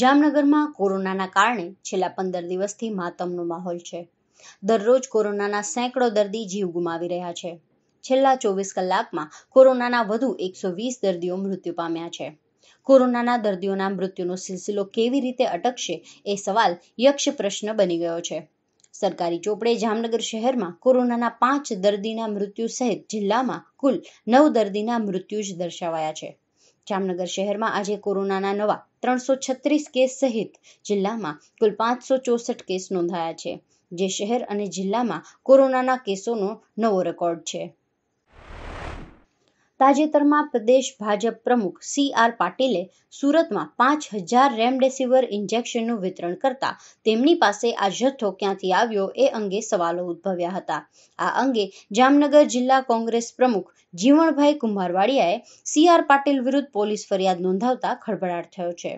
જામનગરમાં કોરોનાના કારણે છેલ્લા પંદર દિવસથી માતમનો માહોલ છે દરરોજ કોરોનાના સેંકડો દર્દી જીવ ગુમાવી રહ્યા છે છેલ્લા ચોવીસ કલાકમાં કોરોનાના વધુ એકસો વીસ દર્દીઓ મૃત્યુ પામ્યા છે કોરોનાના દર્દીઓના મૃત્યુનો સિલસિલો કેવી રીતે અટકશે એ સવાલ યક્ષ પ્રશ્ન બની ગયો છે સરકારી ચોપડે જામનગર શહેરમાં કોરોનાના પાંચ દર્દીના મૃત્યુ સહિત જિલ્લામાં કુલ નવ દર્દીના મૃત્યુ જ દર્શાવાયા છે જામનગર શહેરમાં આજે કોરોનાના નવા ત્રણસો છત્રીસ કેસ સહિત જિલ્લામાં કુલ પાંચસો ચોસઠ કેસ નોંધાયા છે જે શહેર અને જિલ્લામાં કોરોનાના કેસોનો નવો રેકોર્ડ છે તાજેતરમાં પ્રદેશ ભાજપ પ્રમુખ સી આર પાટીલે સુરતમાં પાંચ હજાર રેમડેસિવિર ઇન્જેક્શનનું વિતરણ કરતા તેમની પાસે આ જથ્થો ક્યાંથી આવ્યો એ અંગે સવાલો ઉદ્ભવ્યા હતા આ અંગે જામનગર જિલ્લા કોંગ્રેસ પ્રમુખ જીવણભાઈ કુંભારવાડિયાએ સી આર પાટીલ વિરુદ્ધ પોલીસ ફરિયાદ નોંધાવતા ખળભળાટ થયો છે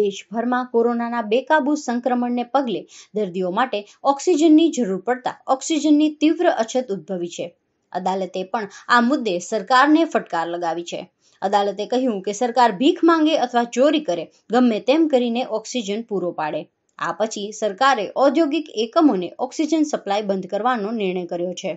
દેશભરમાં કોરોનાના બેકાબૂ સંક્રમણને પગલે દર્દીઓ માટે ઓક્સિજનની જરૂર પડતા ઓક્સિજનની તીવ્ર અછત ઉદ્ભવી છે અદાલતે પણ આ મુદ્દે સરકારને ફટકાર લગાવી છે અદાલતે કહ્યું કે સરકાર ભીખ માંગે અથવા ચોરી કરે ગમે તેમ કરીને ઓક્સિજન પૂરો પાડે આ પછી સરકારે ઔદ્યોગિક એકમોને ઓક્સિજન સપ્લાય બંધ કરવાનો નિર્ણય કર્યો છે